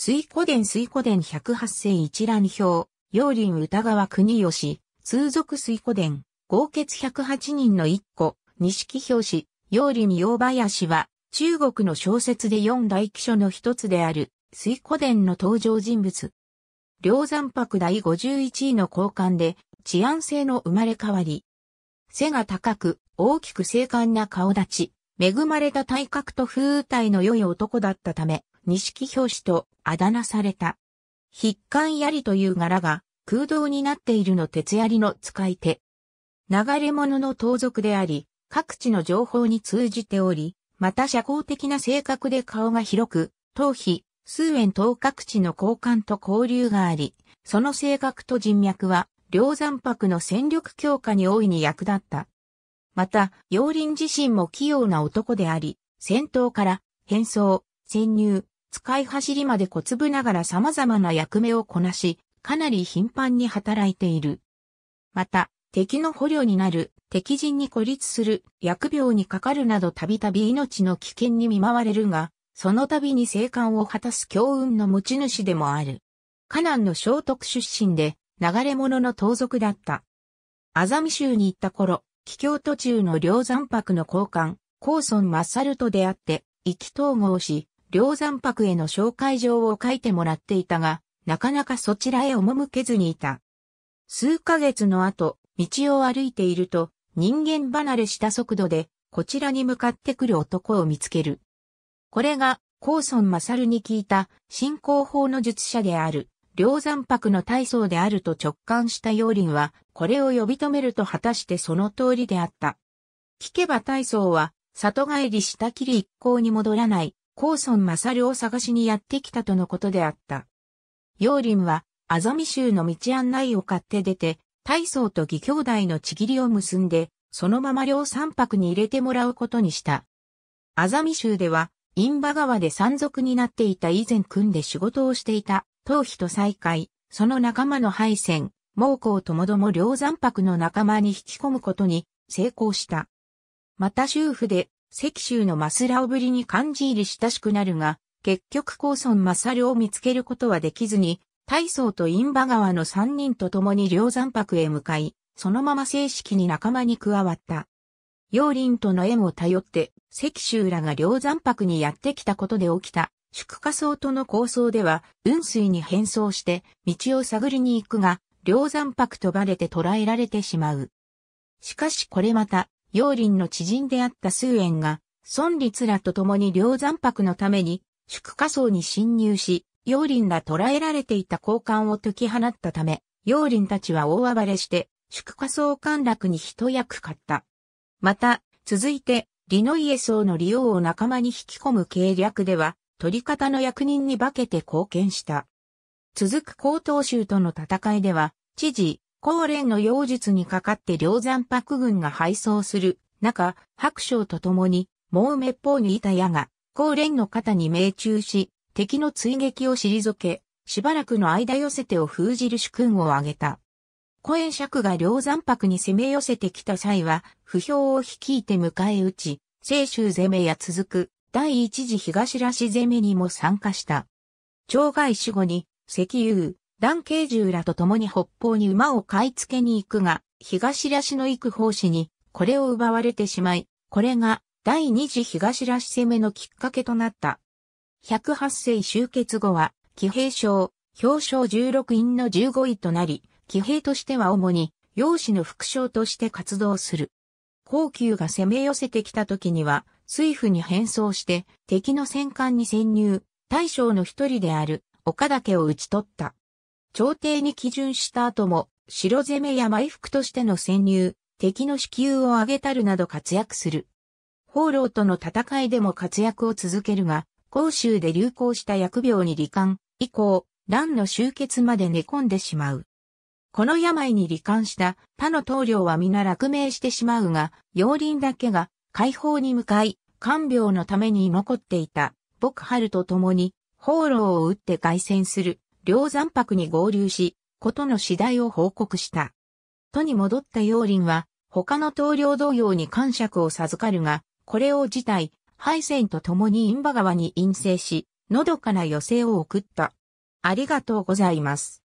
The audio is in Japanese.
水古伝水古伝108世一覧表、陽林歌川国吉、通俗水古伝、合決108人の一個、錦表紙、陽林陽林は、中国の小説で四大記書の一つである、水古伝の登場人物。梁山白第51位の交換で、治安性の生まれ変わり。背が高く、大きく精悍な顔立ち、恵まれた体格と風体の良い男だったため、錦表紙とあだ名された。筆管槍という柄が空洞になっているの鉄槍の使い手。流れ物の盗賊であり、各地の情報に通じており、また社交的な性格で顔が広く、頭皮、数円等各地の交換と交流があり、その性格と人脈は、両山泊の戦力強化に大いに役立った。また、楊林自身も器用な男であり、戦闘から、変装、潜入、使い走りまで小粒ながら様々な役目をこなし、かなり頻繁に働いている。また、敵の捕虜になる、敵陣に孤立する、薬病にかかるなどたびたび命の危険に見舞われるが、その度に生還を果たす強運の持ち主でもある。カナンの聖徳出身で、流れ者の盗賊だった。アザミ州に行った頃、帰郷途中の両山泊の交換、高村マッサルと出会って、意気投合し、梁山泊への紹介状を書いてもらっていたが、なかなかそちらへ赴けずにいた。数ヶ月の後、道を歩いていると、人間離れした速度で、こちらに向かってくる男を見つける。これが、高村勝に聞いた、信仰法の術者である、梁山泊の大僧であると直感した楊林は、これを呼び止めると果たしてその通りであった。聞けば大僧は、里帰りしたきり一向に戻らない、高村勝を探しにやってきたとのことであった。楊林は、アザミ州の道案内を買って出て、大層と義兄弟のちぎりを結んで、そのまま両三泊に入れてもらうことにした。アザミ州では、インバ川で山賊になっていた以前組んで仕事をしていた、頭皮と再会、その仲間の敗戦、猛攻ともども両三泊の仲間に引き込むことに成功した。また州府で石州のマスラオぶりに漢字入り親しくなるが、結局高村勝を見つけることはできずに、大層とイ馬川の三人と共に梁山泊へ向かい、そのまま正式に仲間に加わった。陽林との縁を頼って、石州らが梁山泊にやってきたことで起きた、宿下層との構想では、雲水に変装して、道を探りに行くが、梁山泊とばれて捕らえられてしまう。しかしこれまた、陽林の知人であった数円が、孫立らと共に両山泊のために、宿下層に侵入し、陽林ら捕らえられていた交換を解き放ったため、陽林たちは大暴れして、宿下層陥落に一役買った。また、続いて、リノイエ層の利用を仲間に引き込む計略では、取り方の役人に化けて貢献した。続く高等州との戦いでは、知事、高連の妖術にかかって梁山泊軍が敗走する中、白将と共に、猛滅法にいた矢が、高連の肩に命中し、敵の追撃を退け、しばらくの間寄せてを封じる主君を挙げた。古円尺が梁山泊に攻め寄せてきた際は、不評を率いて迎え撃ち、青州攻めや続く、第一次東らし攻めにも参加した。長外死後に、石油、段慶獣らと共に北方に馬を買い付けに行くが、東らしの行く奉仕に、これを奪われてしまい、これが第二次東らし攻めのきっかけとなった。108世終結後は、騎兵賞、表彰16院の15位となり、騎兵としては主に、養子の副将として活動する。高級が攻め寄せてきた時には、水夫に変装して、敵の戦艦に潜入、大将の一人である、岡岳を討ち取った。朝廷に基準した後も、城攻めや埋伏としての潜入、敵の支給を挙げたるなど活躍する。放浪との戦いでも活躍を続けるが、甲州で流行した疫病に罹患、以降、乱の終結まで寝込んでしまう。この病に罹患した他の棟梁は皆落命してしまうが、妖林だけが解放に向かい、看病のために残っていた、牧春と共に、放浪を打って凱旋する。梁山泊に合流し、ことの次第を報告した。都に戻った楊林は、他の棟領同様に感触を授かるが、これを辞退、敗戦と共に陰馬川に陰性し、のどかな寄生を送った。ありがとうございます。